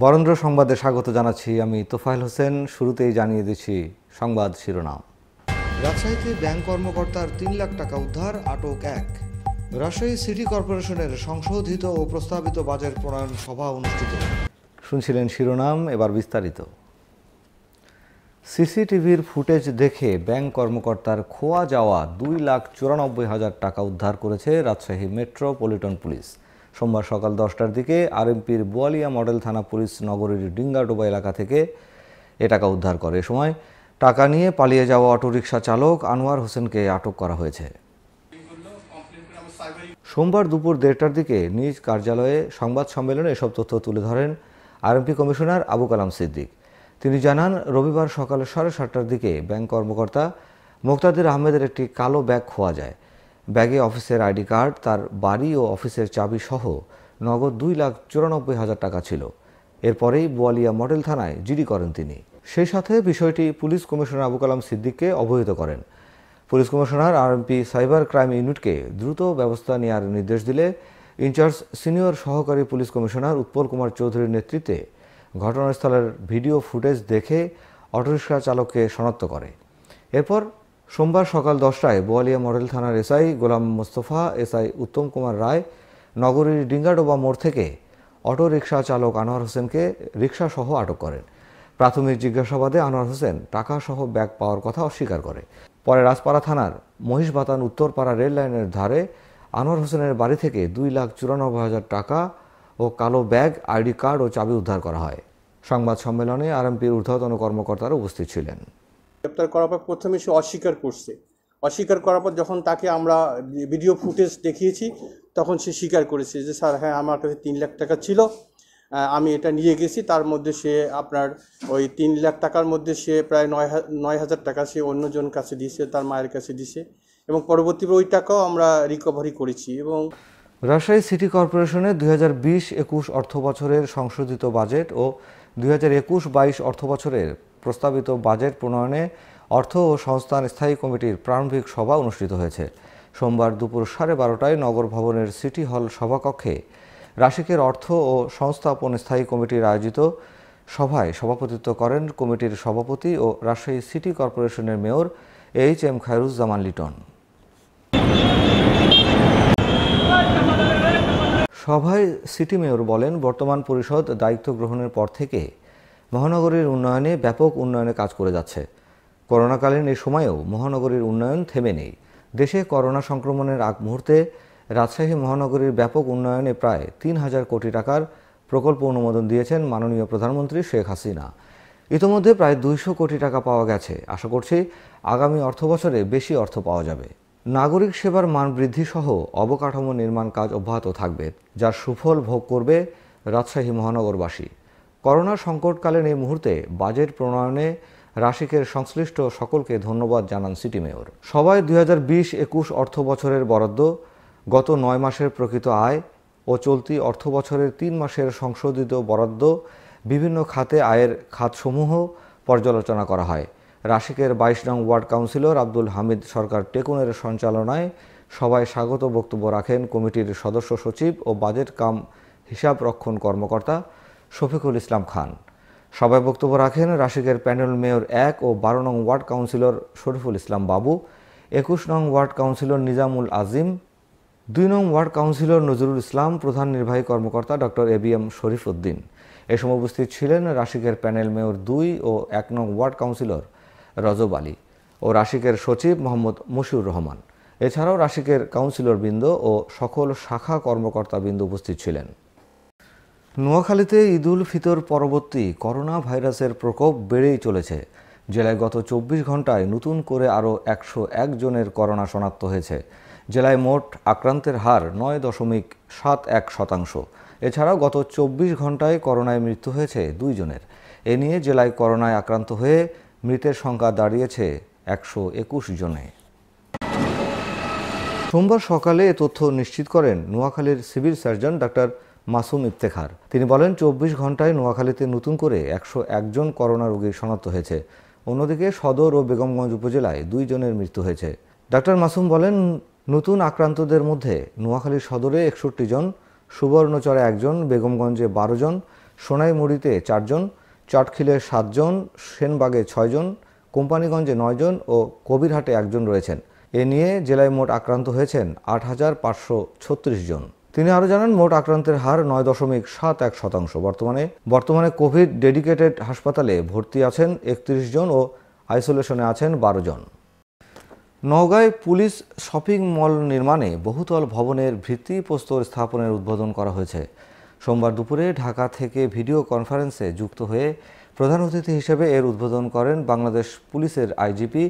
বরেন্দ্র সংবাদে স্বাগত জানাচ্ছি আমি তোফাইল হোসেন শুরুতেই জানিয়ে দিচ্ছি সংবাদ শিরোনাম রাজশাহীতে ব্যাংক কর্মকর্তার তিন লাখ টাকা উদ্ধার আটক এক রাজশাহী সিটি কর্পোরেশনের সংশোধিত ও প্রস্তাবিত বাজেট প্রণয়ন সভা অনুষ্ঠিত শুনছিলেন শিরোনাম এবার বিস্তারিত সিসিটিভির ফুটেজ দেখে ব্যাংক কর্মকর্তার খোয়া যাওয়া দুই লাখ চুরানব্বই হাজার টাকা উদ্ধার করেছে রাজশাহী মেট্রোপলিটন পুলিশ সোমবার সকাল দশটার দিকে আরএমপির বোয়ালিয়া মডেল থানা পুলিশ নগরীর ডিঙ্গাডোবা এলাকা থেকে এ টাকা উদ্ধার করে এ সময় টাকা নিয়ে পালিয়ে যাওয়া অটোরিকশা চালক আনোয়ার হোসেনকে আটক করা হয়েছে সোমবার দুপুর দেড়টার দিকে নিজ কার্যালয়ে সংবাদ সম্মেলনে এসব তথ্য তুলে ধরেন আরএমপি কমিশনার আবু কালাম সিদ্দিক তিনি জানান রবিবার সকাল সাড়ে সাতটার দিকে ব্যাংক কর্মকর্তা মোক্তাদির আহমেদের একটি কালো ব্যাগ খোয়া যায় ব্যাগে অফিসের আইডি কার্ড তার বাড়ি ও অফিসের চাবি সহ নগদ দুই লাখ চুরানব্বই হাজার টাকা ছিল এরপরেই বোয়ালিয়া মডেল থানায় জিডি করেন তিনি সেই সাথে বিষয়টি পুলিশ কমিশনার আবু কালাম সিদ্দিককে অবহিত করেন police commissioner RMP cyber crime ইউনিটকে দ্রুত ব্যবস্থা নেওয়ার নির্দেশ দিলে ইনচার্জ সিনিয়র সহকারী পুলিশ কমিশনার উৎপল কুমার চৌধুরীর নেতৃত্বে ঘটনাস্থলের ভিডিও ফুটেজ দেখে অটোরিক্সা চালককে শনাক্ত করে এরপর সোমবার সকাল দশটায় বোয়ালিয়া মডেল থানার এসআই গোলাম মোস্তফা এসআই উত্তম কুমার রায় নগরীর ডিঙ্গাডোবা মোড় থেকে অটো রিক্সা চালক আনোয়ার হোসেনকে রিক্সাসহ আটক করেন প্রাথমিক জিজ্ঞাসাবাদে আনোয়ার হোসেন টাকাসহ ব্যাগ পাওয়ার কথা অস্বীকার করে পরে রাজপাড়া থানার মহিষবাতান উত্তরপাড়া রেল লাইনের ধারে আনোয়ার হোসেনের বাড়ি থেকে দুই লাখ চুরানব্বই হাজার টাকা ও কালো ব্যাগ আইডি কার্ড ও চাবি উদ্ধার করা হয় সংবাদ সম্মেলনে আরএমপির ঊর্ধ্বতন কর্মকর্তারা উপস্থিত ছিলেন গ্রেপ্তার করার পর প্রথমে সে অস্বীকার করছে অস্বীকার করার পর যখন তাকে আমরা ভিডিও ফুটেজ দেখিয়েছি তখন সে স্বীকার করেছে যে স্যার হ্যাঁ আমার কাছে তিন লাখ টাকা ছিল আমি এটা নিয়ে গেছি তার মধ্যে সে আপনার ওই তিন লাখ টাকার মধ্যে সে প্রায় নয় নয় হাজার টাকা সে অন্যজন কাছে দিয়েছে তার মায়ের কাছে দিছে এবং পরবর্তীতে ওই টাকাও আমরা রিকভারি করেছি এবং রাজশাহী সিটি কর্পোরেশনের দুই হাজার বিশ একুশ অর্থ বছরের সংশোধিত বাজেট ও দুই হাজার একুশ বাইশ অর্থ বছরের প্রস্তাবিত বাজেট প্রণয়নে অর্থ ও সংস্থান স্থায়ী কমিটির প্রারম্ভিক সভা অনুষ্ঠিত হয়েছে সোমবার দুপুর সাড়ে বারোটায় নগর ভবনের সিটি হল সভাকক্ষে রাশিকের অর্থ ও সংস্থাপন স্থায়ী কমিটির আয়োজিত সভায় সভাপতিত্ব করেন কমিটির সভাপতি ও রাজশাহী সিটি কর্পোরেশনের mayor H M Khairuzzaman Liton সভায় সিটি মেয়র বলেন বর্তমান পরিষদ দায়িত্ব গ্রহণের পর থেকে মহানগরীর উন্নয়নে ব্যাপক উন্নয়নে কাজ করে যাচ্ছে করোনাকালীন এই সময়েও মহানগরীর উন্নয়ন থেমে নেই দেশে করোনা সংক্রমণের আগ মুহূর্তে রাজশাহী মহানগরীর ব্যাপক উন্নয়নে প্রায় তিন হাজার কোটি টাকার প্রকল্প অনুমোদন দিয়েছেন মাননীয় প্রধানমন্ত্রী শেখ হাসিনা ইতোমধ্যে প্রায় দুইশো কোটি টাকা পাওয়া গেছে আশা করছি আগামী অর্থ বছরে বেশি অর্থ পাওয়া যাবে নাগরিক সেবার মান বৃদ্ধি সহ অবকাঠামো নির্মাণ কাজ অব্যাহত থাকবে যার সুফল ভোগ করবে রাজশাহী মহানগরবাসী করোনা সংকটকালীন এই মুহূর্তে বাজেট প্রণয়নে রাশিকের সংশ্লিষ্ট সকলকে ধন্যবাদ জানান সিটি মেয়র সবাই দুই হাজার বিশ একুশ অর্থ বছরের বরাদ্দ গত নয় মাসের প্রকৃত আয় ও চলতি অর্থ বছরের তিন মাসের সংশোধিত বরাদ্দ বিভিন্ন খাতে আয়ের খাতসমূহ পর্যালোচনা করা হয় রাশিকের বাইশ নং ওয়ার্ড কাউন্সিলর আব্দুল হামিদ সরকার টেকুনের সঞ্চালনায় সবাই স্বাগত বক্তব্য রাখেন কমিটির সদস্য সচিব ও বাজেট কাম হিসাবরক্ষণ কর্মকর্তা শফিকুল ইসলাম খান সভায় বক্তব্য রাখেন রাশিকের প্যানেল মেয়র এক ও বারো নং ওয়ার্ড কাউন্সিলর শরীফুল ইসলাম বাবু একুশ নং ওয়ার্ড কাউন্সিলর নিজামুল আজিম দুই নং ওয়ার্ড কাউন্সিলর নজরুল ইসলাম প্রধান নির্বাহী কর্মকর্তা doctor A B M Sharif Uddin এ সময় উপস্থিত ছিলেন রাশিকের প্যানেল মেয়র দুই ও এক নং ওয়ার্ড কাউন্সিলর রজব আলী ও রাশিকের সচিব মোহাম্মদ মশিউর রহমান এছাড়াও রাশিকের কাউন্সিলর বৃন্দ ও সকল শাখা কর্মকর্তা বৃন্দ উপস্থিত ছিলেন নোয়াখালীতে ঈদুল ফিতর পরবর্তী করোনা ভাইরাসের প্রকোপ বেড়েই চলেছে জেলায় গত চব্বিশ ঘন্টায় নতুন করে আরও একশো জনের করোনা শনাক্ত হয়েছে জেলায় মোট আক্রান্তের হার নয় দশমিক সাত এক শতাংশ এছাড়াও গত চব্বিশ ঘন্টায় করোনায় মৃত্যু হয়েছে দুইজনের এ নিয়ে জেলায় করোনায় আক্রান্ত হয়ে মৃতের সংখ্যা দাঁড়িয়েছে একশো একুশ জনে সোমবার সকালে এ তথ্য নিশ্চিত করেন নোয়াখালীর সিভিল সার্জন ডাক্তার মাসুম ইফতেখার তিনি বলেন চব্বিশ ঘন্টায় নোয়াখালীতে নতুন করে একশো একজন করোনা রোগী শনাক্ত হয়েছে অন্যদিকে সদর ও বেগমগঞ্জ উপজেলায় দুইজনের মৃত্যু হয়েছে ডাক্তার মাসুম বলেন নতুন আক্রান্তদের মধ্যে নোয়াখালী সদরে একষট্টি জন সুবর্ণচরে একজন বেগমগঞ্জে বারো জন সোনাইমুড়িতে চারজন চটখিলে সাতজন সেনবাগে ছয়জন কোম্পানিগঞ্জে নয়জন ও কবিরহাটে একজন রয়েছেন এ নিয়ে জেলায় মোট আক্রান্ত হয়েছেন আট হাজার পাঁচশো ছত্রিশ জন তিনি আরও জানান মোট আক্রান্তের হার নয় দশমিক সাত এক শতাংশ বর্তমানে বর্তমানে কোভিড ডেডিকেটেড হাসপাতালে ভর্তি আছেন একত্রিশ জন ও আইসোলেশনে আছেন বারো জন নওগাঁয় পুলিশ শপিং মল নির্মাণে বহুতল ভবনের ভিত্তি প্রস্তর স্থাপনের উদ্বোধন করা হয়েছে সোমবার দুপুরে ঢাকা থেকে ভিডিও কনফারেন্সে যুক্ত হয়ে প্রধান অতিথি হিসেবে এর উদ্বোধন করেন বাংলাদেশ পুলিশের IGP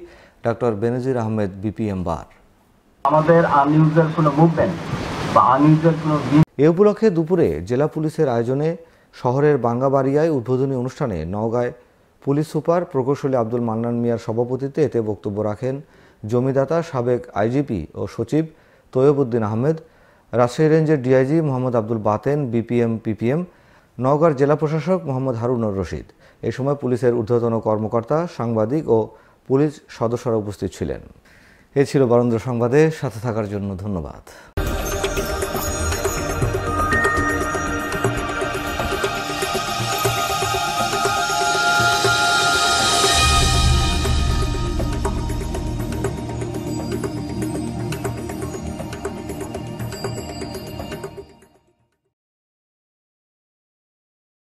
doctor Benazir Ahmed BPM বার আমাদের এ উপলক্ষে দুপুরে জেলা পুলিশের আয়োজনে শহরের বাঙ্গাবাড়িয়ায় উদ্বোধনী অনুষ্ঠানে নওগাঁয় পুলিশ সুপার প্রকৌশলী আব্দুল মান্নান মিয়ার সভাপতিত্বে এতে বক্তব্য রাখেন জমিদাতা সাবেক আইজিপি ও সচিব উদ্দিন আহমেদ রাজশাহী রেঞ্জের DIG Mohammad Abdul Baten BPM PPM নওগাঁর জেলা প্রশাসক মোহাম্মদ হারুনুর রশিদ এ সময় পুলিশের ঊর্ধ্বতন কর্মকর্তা সাংবাদিক ও পুলিশ সদস্যরা উপস্থিত ছিলেন এ ছিল বরেন্দ্র সংবাদে সাথে থাকার জন্য ধন্যবাদ